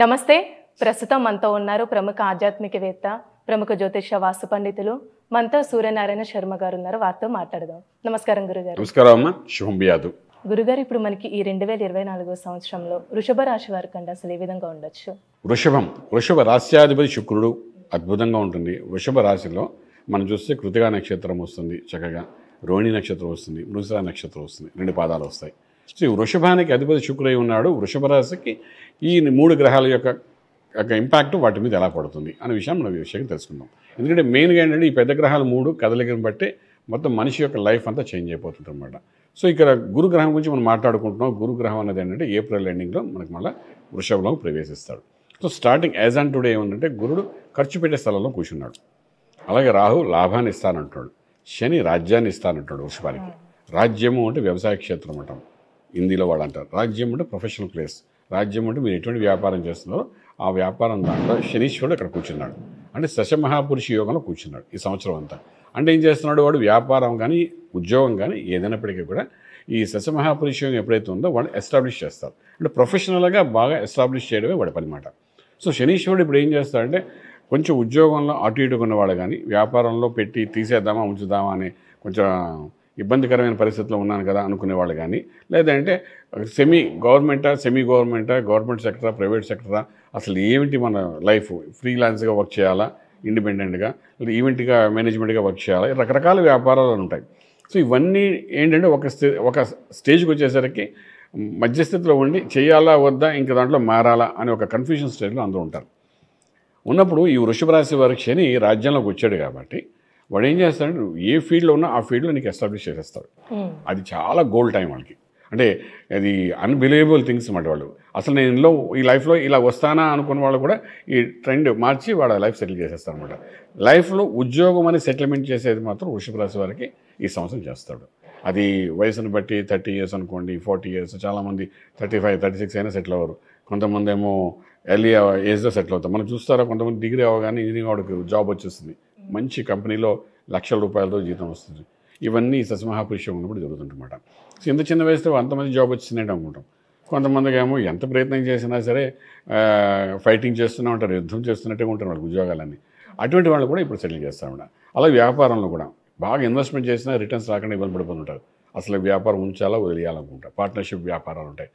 నమస్తే ప్రస్తుతం మనతో ఉన్నారు ప్రముఖ ఆధ్యాత్మికవేత్త ప్రముఖ జ్యోతిష వాస్తు పండితులు మనతో సూర్యనారాయణ శర్మ గారు ఉన్నారు వారితో మాట్లాడదాం నమస్కారం గురుగారు నమస్కారం గురుగారు ఇప్పుడు మనకి ఈ రెండు వేల ఇరవై నాలుగో సంవత్సరంలో వృషభ రాశి వారి కంటే అసలు ఏ విధంగా ఉండొచ్చు వృషభం వృషభ రాశ్యాధిపతి శుక్రుడు అద్భుతంగా ఉంటుంది వృషభ రాశిలో మనం చూస్తే కృతిగా నక్షత్రం వస్తుంది చక్కగా రోహిణి నక్షత్రం వస్తుంది మృసరా నక్షత్రం వస్తుంది రెండు పాదాలు వస్తాయి శ్రీ వృషభానికి అధిపతి శుక్రుడై ఉన్నాడు వృషభ రాశికి ఈ మూడు గ్రహాల యొక్క యొక్క ఇంపాక్ట్ వాటి మీద ఎలా పడుతుంది అనే విషయం మనం ఈ విషయం తెలుసుకుందాం ఎందుకంటే మెయిన్గా ఏంటంటే ఈ పెద్ద గ్రహాలు మూడు కదలికను బట్టి మొత్తం మనిషి యొక్క లైఫ్ అంతా చేంజ్ అయిపోతుంది అనమాట సో ఇక్కడ గురుగ్రహం గురించి మనం మాట్లాడుకుంటున్నాం గురుగ్రహం అనేది ఏంటంటే ఏప్రిల్ ఎండింగ్లో మనకు మళ్ళీ వృషభంలో ప్రవేశిస్తాడు so starting as on today ఏమంటే గురుడు ఖర్చు పెట్టే స్థలంలో కూర్చున్నాడు అలాగే రాహు లాభాన్ని ఇస్తానంటున్నాడు శని రాజ్యాన్ని ఇస్తానంటాడు వృషభానికి రాజ్యము అంటే వ్యవసాయ క్షేత్రం అంటాం హిందీలో వాడు అంటారు రాజ్యం అంటే ప్రొఫెషనల్ ప్లేస్ రాజ్యం అంటే మీరు ఎటువంటి వ్యాపారం చేస్తున్నారో ఆ వ్యాపారం దాంట్లో శనీశ్వరుడు అక్కడ కూర్చున్నాడు అంటే శశమహాపురుష యోగంలో కూర్చున్నాడు ఈ సంవత్సరం అంతా అంటే ఏం చేస్తున్నాడు వాడు వ్యాపారం కానీ ఉద్యోగం కానీ ఏదైనప్పటికీ కూడా ఈ శశమహాపురుష యోగం ఎప్పుడైతే ఉందో వాడు ఎస్టాబ్లిష్ చేస్తారు అంటే ప్రొఫెషనల్గా బాగా ఎస్టాబ్లిష్ చేయడమే వాడి పనిమాట సో శనీశ్వరుడు ఇప్పుడు ఏం చేస్తాడంటే కొంచెం ఉద్యోగంలో అటు ఇటుకున్నవాడు కానీ వ్యాపారంలో పెట్టి తీసేద్దామా ఉంచుదామా అని కొంచెం ఇబ్బందికరమైన పరిస్థితిలో ఉన్నాను కదా అనుకునేవాళ్ళు కానీ లేదంటే సెమీ గవర్నమెంటా సెమీ గవర్నమెంటా గవర్నమెంట్ సెక్టరా ప్రైవేట్ సెక్టరా అసలు ఏమిటి మన లైఫ్ ఫ్రీలాన్స్గా వర్క్ చేయాలా ఇండిపెండెంట్గా లేదా ఈవెంట్గా మేనేజ్మెంట్గా వర్క్ చేయాలా రకరకాల వ్యాపారాలు ఉంటాయి సో ఇవన్నీ ఏంటంటే ఒక స్టే ఒక స్టేజ్కి వచ్చేసరికి మధ్యస్థితిలో ఉండి చేయాలా వద్దా ఇంక దాంట్లో మారాలా అనే ఒక కన్ఫ్యూజన్ స్టేజ్లో అందరూ ఉంటారు ఉన్నప్పుడు ఈ వృషభ రాశి వారి శని రాజ్యంలోకి వచ్చాడు కాబట్టి వాడు ఏం చేస్తాడంటే నువ్వు ఏ ఫీల్డ్లో ఉన్నా ఆ ఫీల్డ్లో నీకు ఎస్టాబ్లిష్ చేసేస్తాడు అది చాలా గోల్డ్ టైం వాళ్ళకి అంటే అది అన్బిలీవబుల్ థింగ్స్ అన్నమాట వాళ్ళు అసలు నేను ఈ లైఫ్లో ఇలా వస్తానా అనుకున్న వాళ్ళు కూడా ఈ ట్రెండ్ మార్చి వాళ్ళ లైఫ్ సెటిల్ చేసేస్తారు అనమాట లైఫ్లో ఉద్యోగం అని సెటిల్మెంట్ చేసేది మాత్రం వృషభ రాశి వారికి ఈ సంవత్సరం చేస్తాడు అది వయసును బట్టి థర్టీ ఇయర్స్ అనుకోండి ఫార్టీ ఇయర్స్ చాలామంది థర్టీ ఫైవ్ థర్టీ సిక్స్ అయినా సెటిల్ అవ్వరు కొంతమంది ఏమో ఎర్లీ ఏజ్లో సెటిల్ అవుతాం మనం చూస్తారా కొంతమంది డిగ్రీ అవగానే ఇంజనీరింగ్ వాడికి జాబ్ వచ్చేస్తుంది మంచి కంపెనీలో లక్షల రూపాయలతో జీతం వస్తుంది ఇవన్నీ సస్మహాపురుషం ఉన్నప్పుడు జరుగుతుంటమాట సో ఇంత చిన్న వయసులో అంతమంది జాబ్ వచ్చిందంటే అనుకుంటాం కొంతమందికి ఏమో ఎంత ప్రయత్నం చేసినా సరే ఫైటింగ్ చేస్తూనే ఉంటారు యుద్ధం చేస్తున్నట్టే ఉంటారు వాళ్ళకి ఉద్యోగాలన్నీ అటువంటి వాళ్ళు కూడా ఇప్పుడు సెటిల్ చేస్తూ ఉన్నారు అలా వ్యాపారంలో కూడా బాగా ఇన్వెస్ట్మెంట్ చేసినా రిటర్న్స్ రాకుండా ఇబ్బంది పడిపోతుంటారు అసలు వ్యాపారం ఉంచాలా వదిలేయాలనుకుంటారు పార్ట్నర్షిప్ వ్యాపారాలు ఉంటాయి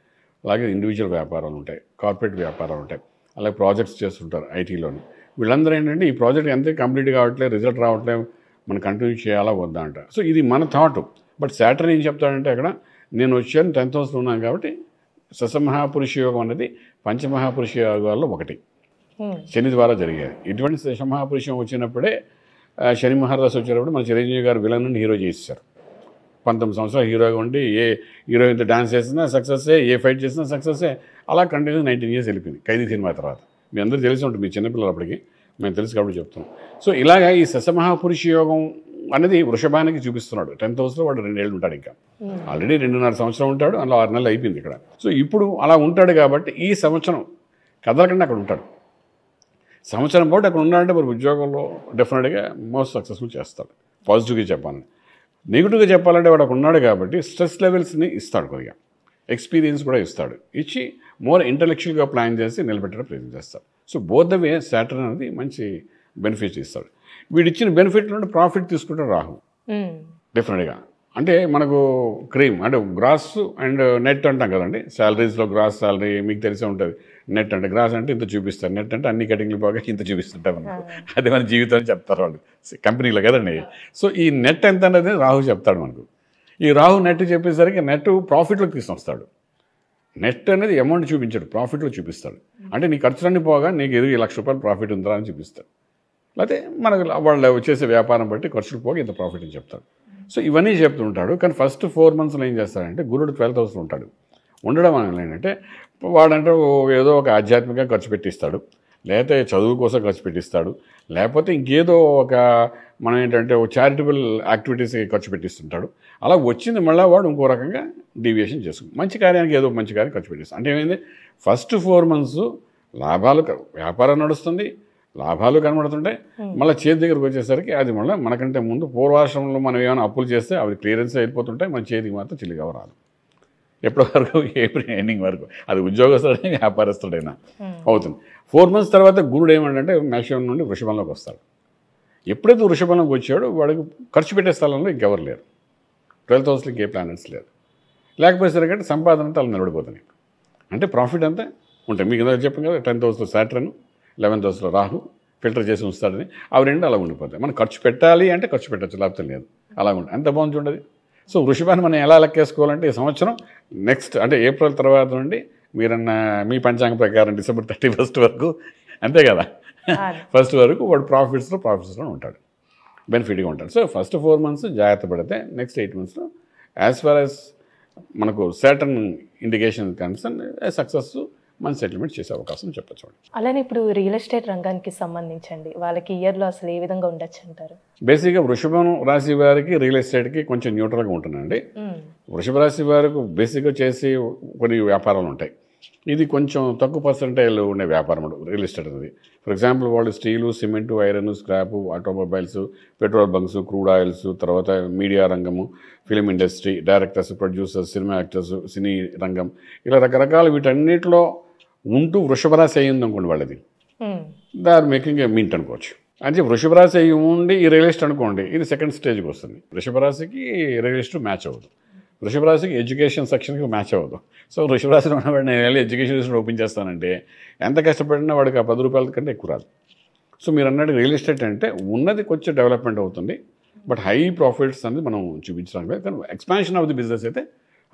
అలాగే ఇండివిజువల్ వ్యాపారాలు ఉంటాయి కార్పొరేట్ వ్యాపారాలు ఉంటాయి అలాగే ప్రాజెక్ట్స్ చేస్తుంటారు ఐటీలోని వీళ్ళందరూ ఏంటంటే ఈ ప్రాజెక్ట్ ఎంత కంప్లీట్ కావట్లేదు రిజల్ట్ రావట్లేదు మనం కంటిన్యూ చేయాలా వద్దా అంట సో ఇది మన థాట్ బట్ సాటర్ ఏం చెప్తాడంటే అక్కడ నేను వచ్చాను టెన్త్ హౌస్లో ఉన్నాను కాబట్టి సశమహాపురుష యోగం అనేది పంచమహాపురుష యోగాల్లో ఒకటి శని ద్వారా జరిగేది ఇటువంటి సశమహాపురుషం వచ్చినప్పుడే శని మహారాజు వచ్చినప్పుడు మన చిరంజీవి గారు విలన్ నుండి హీరో చేశారు పంతొమ్మిది సంవత్సరాలు హీరోగా ఉండి ఏ హీరోయిన్తో డాన్స్ చేసినా సక్సెస్ ఏ ఫైట్ చేసినా సక్సెస్ అలా కంటిన్యూ నైన్టీన్ ఇయర్స్ వెళ్ళిపోయింది ఖైదీ సినిమా తర్వాత మీ అందరూ తెలిసి ఉంటుంది మీ చిన్నపిల్లలు అప్పటికి మేము తెలుసు కాబట్టి చెప్తున్నాం సో ఇలాగ ఈ శశమహాపురుష యోగం అనేది వృషభానికి చూపిస్తున్నాడు టెన్త్ హౌస్లో వాడు రెండేళ్ళు ఉంటాడు ఇంకా ఆల్రెడీ రెండున్నర సంవత్సరం ఉంటాడు అందులో ఆరు నెలలు అయిపోయింది ఇక్కడ సో ఇప్పుడు అలా ఉంటాడు కాబట్టి ఈ సంవత్సరం కదలకండి అక్కడ ఉంటాడు సంవత్సరం పాటు అక్కడ ఉన్నాడంటే మరి ఉద్యోగంలో డెఫినెట్గా మోస్ట్ సక్సెస్ఫుల్ చేస్తాడు పాజిటివ్గా చెప్పాలని నెగిటివ్గా చెప్పాలంటే వాడు అక్కడ ఉన్నాడు కాబట్టి స్ట్రెస్ లెవెల్స్ని ఇస్తాడు కొద్దిగా ఎక్స్పీరియన్స్ కూడా ఇస్తాడు ఇచ్చి మోర్ ఇంటలెక్చువల్గా ప్లాన్ చేసి నిలబెట్టడం ప్రయత్నం చేస్తాడు సో బోధ వే సాటర్న్ అనేది మంచి బెనిఫిట్ ఇస్తాడు వీడు ఇచ్చిన బెనిఫిట్ నుండి ప్రాఫిట్ తీసుకుంటాడు రాహు డెఫినెట్గా hmm. అంటే మనకు క్రీమ్ అంటే గ్రాస్ అండ్ నెట్ అంటాం కదండి శాలరీస్లో గ్రాస్ శాలరీ మీకు తెలిసే ఉంటుంది నెట్ అంటే గ్రాస్ అంటే ఇంత చూపిస్తారు నెట్ అంటే అన్ని కటింగ్లు బాగా ఇంత చూపిస్తుంటాం మనకు hmm. అదే మన జీవితం చెప్తారు వాళ్ళు కంపెనీలో కదండి సో ఈ నెట్ ఎంత అనేది రాహు చెప్తాడు మనకు ఈ రాహు నెట్ చెప్పేసరికి నెట్ ప్రాఫిట్లోకి తీసుకొస్తాడు నెట్ అనేది అమౌంట్ చూపించాడు ప్రాఫిట్లో చూపిస్తాడు అంటే నీ ఖర్చులన్నీ పోగా నీకు ఇరవై లక్ష రూపాయలు ప్రాఫిట్ ఉందా అని చూపిస్తాడు లేకపోతే మనకు వాళ్ళు వచ్చేసే వ్యాపారం బట్టి ఖర్చులు పోగా ఇంత ప్రాఫిట్ అని చెప్తాడు సో ఇవన్నీ చెప్తుంటాడు కానీ ఫస్ట్ ఫోర్ మంత్స్లో ఏం చేస్తాడంటే గురుడు ట్వెల్వ్ థౌసండ్ ఉంటాడు ఉండడం అనేది ఏంటంటే వాడంటే ఏదో ఒక ఆధ్యాత్మికంగా ఖర్చు పెట్టిస్తాడు లేకపోతే చదువు కోసం ఖర్చు పెట్టిస్తాడు లేకపోతే ఇంకేదో ఒక మనం ఏంటంటే ఒక చారిటబుల్ యాక్టివిటీస్కి ఖర్చు పెట్టిస్తుంటాడు అలా వచ్చింది మళ్ళీ వాడు ఇంకో రకంగా డీవియేషన్ చేసుకుంటాం మంచి కార్యానికి ఏదో మంచి కార్యం ఖర్చు పెట్టిస్తాం అంటే ఏమైంది ఫస్ట్ ఫోర్ మంత్స్ లాభాలు వ్యాపారం నడుస్తుంది లాభాలు కనబడుతుంటాయి hmm. మళ్ళీ చేతి దగ్గరకు వచ్చేసరికి అది మళ్ళీ మనకంటే ముందు పూర్వాశ్రమంలో మనం ఏమైనా అప్పులు చేస్తే అవి క్లియరెన్స్ అయిపోతుంటాయి మన చేతికి మాత్రం చిల్లిగా రాదు ఎప్పటి వరకు ఏప్రిల్ ఎండింగ్ వరకు అది ఉద్యోగస్తుడైనా వ్యాపారస్తుడైనా hmm. అవుతుంది ఫోర్ మంత్స్ తర్వాత గురుడు ఏమంటే మ్యాక్సిమం నుండి వృషభంలోకి వస్తాడు ఎప్పుడైతే వృషభంలోకి వచ్చాడో వాడికి ఖర్చు పెట్టే స్థలంలో ఇంకెవరు లేరు ట్వెల్త్ హౌస్లో ఇంకే ప్లానెట్స్ లేరు సరికంటే సంపాదన అంతా అలా నిలబడిపోతున్నాయి అంటే ప్రాఫిట్ అంతా ఉంటాయి మీకు ఏదో చెప్పాం కదా టెన్త్ హౌస్లో సాటర్న్ లెవెన్త్ హౌస్లో రాహు ఫిల్టర్ చేసి ఉంచుతాడని అవి రెండు అలా ఉండిపోతాయి మనం ఖర్చు పెట్టాలి అంటే ఖర్చు పెట్టచ్చు లేకపోతే లేదు అలా ఉంటుంది ఎంత బాగుంది ఉండదు సో వృషభాన్ని మనం ఎలా లెక్కేసుకోవాలంటే ఈ సంవత్సరం నెక్స్ట్ అంటే ఏప్రిల్ తర్వాత నుండి మీరన్న మీ పంచాంగ ప్రకారం డిసెంబర్ థర్టీ ఫస్ట్ వరకు అంతే కదా ఫస్ట్ వరకు వాడు ప్రాఫిట్స్లో ప్రాఫిట్స్లో ఉంటాడు బెనిఫిట్గా ఉంటాడు సో ఫస్ట్ ఫోర్ మంత్స్ జాగ్రత్త పడితే నెక్స్ట్ ఎయిట్ మంత్స్లో యాజ్ ఫార్ యాజ్ మనకు సర్టన్ ఇండికేషన్ కన్సర్న్ సక్సెస్ మనం సెటిల్మెంట్ చేసే అవకాశం చెప్పచ్చు అలానే ఇప్పుడు రియల్ ఎస్టేట్ రంగానికి సంబంధించండి వాళ్ళకి ఇయర్లో అసలు ఏ విధంగా ఉండొచ్చు అంటారు బేసిక్గా వృషభం రాశి వారికి రియల్ ఎస్టేట్కి కొంచెం న్యూట్రల్గా ఉంటుందండి వృషభ రాశి వారికి బేసిక్గా చేసి కొన్ని వ్యాపారాలు ఉంటాయి ఇది కొంచెం తక్కువ పర్సంటేజ్ ఉండే వ్యాపారం రియల్ ఎస్టేట్ అనేది ఫర్ ఎగ్జాంపుల్ వాళ్ళు steel cement iron scrap automobiles petrol bunks crude oils తర్వాత మీడియా రంగము film industry directors producers cinema actors cine రంగం ఇలా రకరకాల వీటన్నిటిలో ఉంటూ వృషభరాశి అయ్యింది అనుకోండి వాళ్ళది దార్ మేకింగ్ మింట్ అనుకోవచ్చు అంటే వృషభరాశి అయి ఉండి ఈ రియలిస్ట్ అనుకోండి ఇది సెకండ్ స్టేజ్కి వస్తుంది వృషభరాశికి రియలిస్ట్ మ్యాచ్ అవ్వదు వృషభరాశికి ఎడ్యుకేషన్ సెక్షన్కి మ్యాచ్ అవ్వదు సో వృషభరాశిలో ఉన్నవాడు నేను వెళ్ళి ఎడ్యుకేషన్ సెక్షన్ ఓపెన్ చేస్తానంటే ఎంత కష్టపడినా వాడికి ఆ పది రూపాయల కంటే ఎక్కువ రాదు సో మీరు అన్నట్టు రియల్ ఎస్టేట్ అంటే ఉన్నది కొంచెం డెవలప్మెంట్ అవుతుంది బట్ హై ప్రాఫిట్స్ అనేది మనం చూపించడానికి కానీ ఎక్స్పాన్షన్ ఆఫ్ ది బిజినెస్ అయితే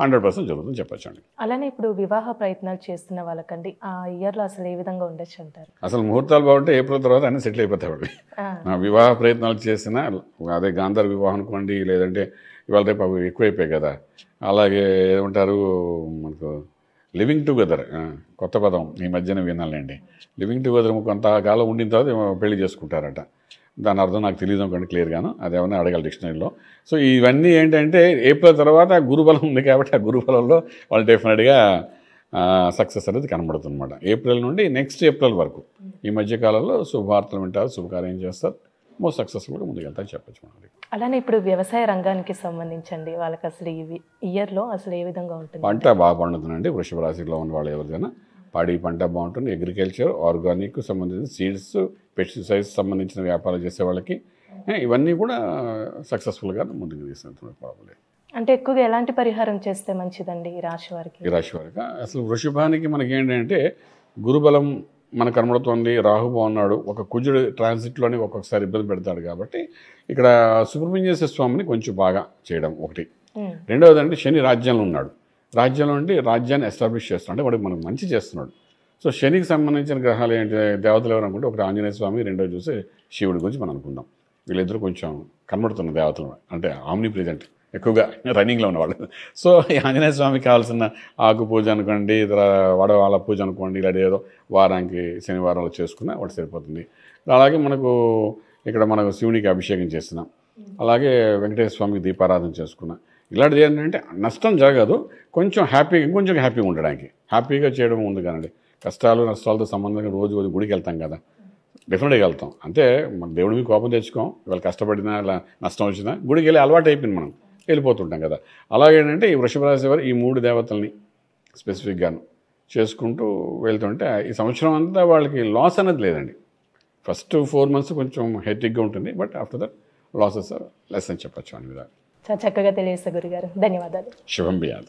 హండ్రెడ్ పర్సెంట్ జరుగుతుంది చెప్పచ్చండి అలానే ఇప్పుడు వివాహ ప్రయత్నాలు చేస్తున్న వాళ్ళకండి ఆ ఇయర్లో అసలు ఏ విధంగా ఉండొచ్చు అంటారు అసలు ముహూర్తాలు బాగుంటే ఏప్రిల్ తర్వాత అన్నీ సెటిల్ అయిపోతాయి వివాహ ప్రయత్నాలు చేసిన అదే గాంధార్ వివాహం అనుకోండి లేదంటే ఇవాళ రేపు అవి ఎక్కువైపోయాయి కదా అలాగే ఏమంటారు మనకు లివింగ్ టుగెదర్ కొత్త పదం ఈ మధ్యన వినాలండి లివింగ్ టుగెదర్ కొంతకాలం ఉండిన తర్వాత పెళ్లి చేసుకుంటారట దాని అర్థం నాకు తెలియదు అనుకోండి క్లియర్గాను ఏమన్నా అడగాలి డిక్షనరీలో సో ఇవన్నీ ఏంటంటే ఏప్రిల్ తర్వాత గురుబలం ఉంది కాబట్టి ఆ గురుబలంలో వాళ్ళు డెఫినెట్గా సక్సెస్ అనేది కనబడుతుందన్నమాట ఏప్రిల్ నుండి నెక్స్ట్ ఏప్రిల్ వరకు ఈ మధ్యకాలంలో శుభవార్తలు వింటారు శుభకార్యం చేస్తారు మోస్ట్ సక్సెస్ఫుల్గా ముందుకెళ్తారని చెప్పచ్చు మనం అలానే ఇప్పుడు వ్యవసాయ రంగానికి సంబంధించండి వాళ్ళకి అసలు ఇయర్లో అసలు ఏ విధంగా ఉంటుంది పంట బాగా పండుతుందండి వృషభ రాశిలో ఉన్న వాళ్ళు ఎవరికైనా పాడి పంట బాగుంటుంది అగ్రికల్చర్ ఆర్గానిక్ సంబంధించిన సీడ్స్ పెస్టిసైడ్స్ సంబంధించిన వ్యాపారాలు చేసే వాళ్ళకి ఇవన్నీ కూడా సక్సెస్ఫుల్గా ముందుకు తీసుకెళ్తున్నారు ప్రాబ్లం అంటే ఎక్కువగా ఎలాంటి పరిహారం చేస్తే మంచిదండి ఈ రాశి వారికి ఈ రాశి వారికి అసలు వృషభానికి మనకి ఏంటంటే గురుబలం మన కనబడుతోంది రాహు బాగున్నాడు ఒక కుజుడు ట్రాన్సిట్లోనే ఒక్కొక్కసారి ఇబ్బంది పెడతాడు కాబట్టి ఇక్కడ సుబ్రహ్మణ్యేశ్వర స్వామిని కొంచెం బాగా చేయడం ఒకటి రెండవది అంటే శని రాజ్యంలో ఉన్నాడు రాజ్యంలో ఉండి రాజ్యాన్ని ఎస్టాబ్లిష్ చేస్తున్నాడు అంటే వాడికి మనకు మంచి చేస్తున్నాడు సో శనికి సంబంధించిన గ్రహాలు ఏంటి దేవతలు ఎవరు అనుకుంటే ఒకటి ఆంజనేయ స్వామి రెండో చూసి శివుడి గురించి మనం అనుకుందాం వీళ్ళిద్దరూ కొంచెం కనబడుతున్న దేవతలు అంటే ఆమ్ని ప్రెజెంట్ ఎక్కువగా రన్నింగ్లో ఉన్నవాళ్ళు సో ఈ ఆంజనేయ స్వామికి కావాల్సిన ఆకు పూజ అనుకోండి వడవాళ్ళ పూజ అనుకోండి ఇలాంటి ఏదో వారానికి శనివారంలో చేసుకున్న వాడు సరిపోతుంది అలాగే మనకు ఇక్కడ మనకు శివునికి అభిషేకం చేస్తున్నాం అలాగే వెంకటేశ్వర స్వామికి దీపారాధన చేసుకున్నాం ఇలాంటిది ఏంటంటే నష్టం జరగదు కొంచెం హ్యాపీగా ఇంకొంచెం హ్యాపీగా ఉండడానికి హ్యాపీగా చేయడం ఉంది కదండి కష్టాలు నష్టాలతో సంబంధంగా రోజు రోజు గుడికి వెళ్తాం కదా డెఫినెట్గా వెళ్తాం అంటే మన దేవుడి మీద కోపం తెచ్చుకోం ఇవాళ కష్టపడినా ఇలా నష్టం వచ్చినా గుడికి వెళ్ళి అలవాటు అయిపోయింది మనం వెళ్ళిపోతుంటాం కదా అలాగేంటంటే ఈ వృషభ రాశి వారు ఈ మూడు దేవతల్ని స్పెసిఫిక్గాను చేసుకుంటూ వెళ్తుంటే ఈ సంవత్సరం అంతా వాళ్ళకి లాస్ అనేది లేదండి ఫస్ట్ ఫోర్ మంత్స్ కొంచెం హెట్టిక్గా ఉంటుంది but after that losses less అని చెప్పచ్చు అని విధాలు చాలా చక్కగా తెలియజేస్తా గురుగారు ధన్యవాదాలు శుభం చూసారు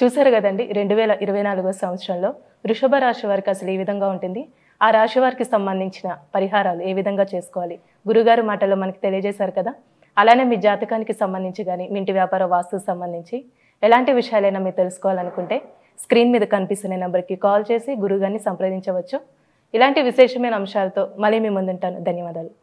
చూశారు కదండి రెండు వేల ఇరవై నాలుగో సంవత్సరంలో వృషభ రాశి వారికి అసలు ఏ విధంగా ఉంటుంది ఆ రాశి వారికి సంబంధించిన పరిహారాలు ఏ విధంగా చేసుకోవాలి గురుగారు మాటలో మనకి తెలియజేశారు కదా అలానే మీ జాతకానికి సంబంధించి కానీ మీ ఇంటి వ్యాపార వాస్తుకు సంబంధించి ఎలాంటి విషయాలైనా మీరు తెలుసుకోవాలనుకుంటే స్క్రీన్ మీద కనిపిస్తున్న నెంబర్కి కాల్ చేసి గురుగారిని సంప్రదించవచ్చు ఇలాంటి విశేషమైన అంశాలతో మళ్ళీ మీ ముందుంటాను ధన్యవాదాలు